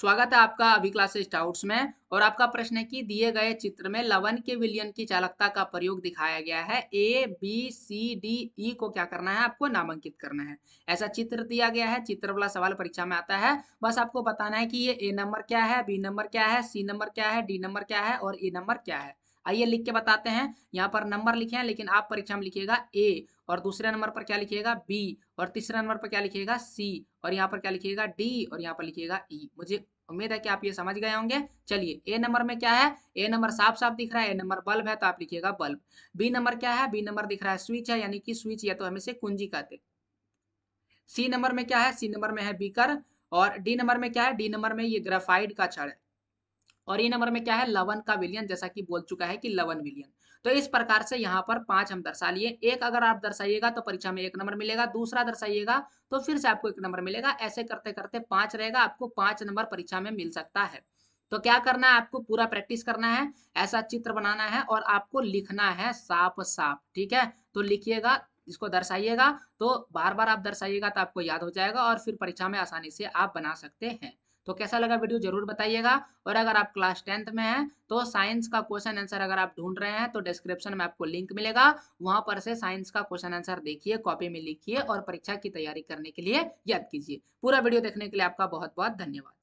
स्वागत है आपका अभी क्लासेस डाउट्स में और आपका प्रश्न है कि दिए गए चित्र में लवन के विलियन की चालकता का प्रयोग दिखाया गया है A B C D E को क्या करना है आपको नामांकित करना है ऐसा चित्र दिया गया है चित्र वाला सवाल परीक्षा में आता है बस आपको बताना है कि ये ए नंबर क्या है बी नंबर क्या है सी नंबर क्या है डी नंबर क्या है और ई e नंबर क्या है आइए लिख के बताते हैं यहाँ पर नंबर लिखे हैं लेकिन आप परीक्षा में लिखिएगा ए और दूसरे नंबर पर क्या लिखिएगा बी और तीसरे नंबर पर क्या लिखिएगा सी और यहाँ पर क्या लिखिएगा डी और यहाँ पर लिखिएगा ई e. मुझे उम्मीद है कि आप ये समझ गए होंगे चलिए ए नंबर में क्या है ए नंबर साफ साफ दिख रहा है ए नंबर बल्ब है तो आप लिखिएगा बल्ब बी नंबर क्या है बी नंबर दिख रहा है स्विच है यानी कि स्विच या तो हम इसे कुंजी कहते सी नंबर में क्या है सी नंबर में है बीकर और डी नंबर में क्या है डी नंबर में ये ग्रेफाइड का छड़ है और ये नंबर में क्या है लवन का विलियन जैसा कि बोल चुका है कि लवन विलियन तो इस प्रकार से यहाँ पर पांच हम दर्शा लिए एक अगर आप दर्शाइएगा तो परीक्षा में एक नंबर मिलेगा दूसरा दर्शाइएगा तो फिर से आपको एक नंबर मिलेगा ऐसे करते करते पांच रहेगा आपको पांच नंबर परीक्षा में मिल सकता है तो क्या करना है आपको पूरा प्रैक्टिस करना है ऐसा चित्र बनाना है और आपको लिखना है साफ साफ ठीक है तो लिखिएगा इसको दर्शाइएगा तो बार बार आप दर्शाइएगा तो आपको याद हो जाएगा और फिर परीक्षा में आसानी से आप बना सकते हैं तो कैसा लगा वीडियो जरूर बताइएगा और अगर आप क्लास टेंथ में हैं तो साइंस का क्वेश्चन आंसर अगर आप ढूंढ रहे हैं तो डिस्क्रिप्शन में आपको लिंक मिलेगा वहां पर से साइंस का क्वेश्चन आंसर देखिए कॉपी में लिखिए और परीक्षा की तैयारी करने के लिए याद कीजिए पूरा वीडियो देखने के लिए आपका बहुत बहुत धन्यवाद